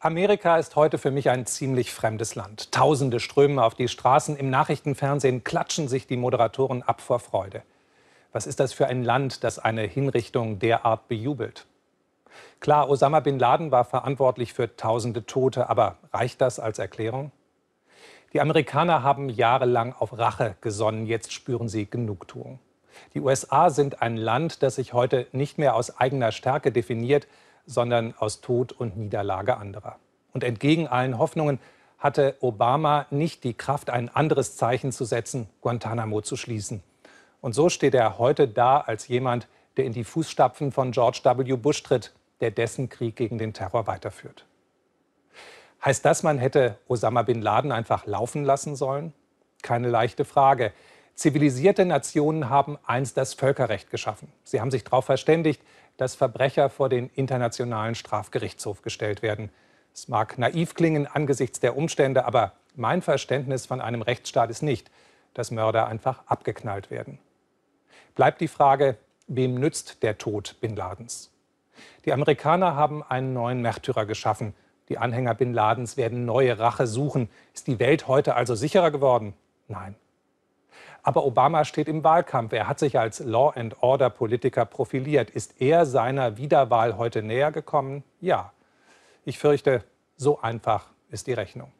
Amerika ist heute für mich ein ziemlich fremdes Land. Tausende strömen auf die Straßen, im Nachrichtenfernsehen klatschen sich die Moderatoren ab vor Freude. Was ist das für ein Land, das eine Hinrichtung derart bejubelt? Klar, Osama bin Laden war verantwortlich für tausende Tote, aber reicht das als Erklärung? Die Amerikaner haben jahrelang auf Rache gesonnen, jetzt spüren sie Genugtuung. Die USA sind ein Land, das sich heute nicht mehr aus eigener Stärke definiert, sondern aus Tod und Niederlage anderer. Und entgegen allen Hoffnungen hatte Obama nicht die Kraft, ein anderes Zeichen zu setzen, Guantanamo zu schließen. Und so steht er heute da als jemand, der in die Fußstapfen von George W. Bush tritt, der dessen Krieg gegen den Terror weiterführt. Heißt das, man hätte Osama bin Laden einfach laufen lassen sollen? Keine leichte Frage. Zivilisierte Nationen haben einst das Völkerrecht geschaffen. Sie haben sich darauf verständigt, dass Verbrecher vor den Internationalen Strafgerichtshof gestellt werden. Es mag naiv klingen angesichts der Umstände, aber mein Verständnis von einem Rechtsstaat ist nicht, dass Mörder einfach abgeknallt werden. Bleibt die Frage, wem nützt der Tod Bin Ladens? Die Amerikaner haben einen neuen Märtyrer geschaffen. Die Anhänger Bin Ladens werden neue Rache suchen. Ist die Welt heute also sicherer geworden? Nein, aber Obama steht im Wahlkampf. Er hat sich als Law-and-Order-Politiker profiliert. Ist er seiner Wiederwahl heute näher gekommen? Ja. Ich fürchte, so einfach ist die Rechnung.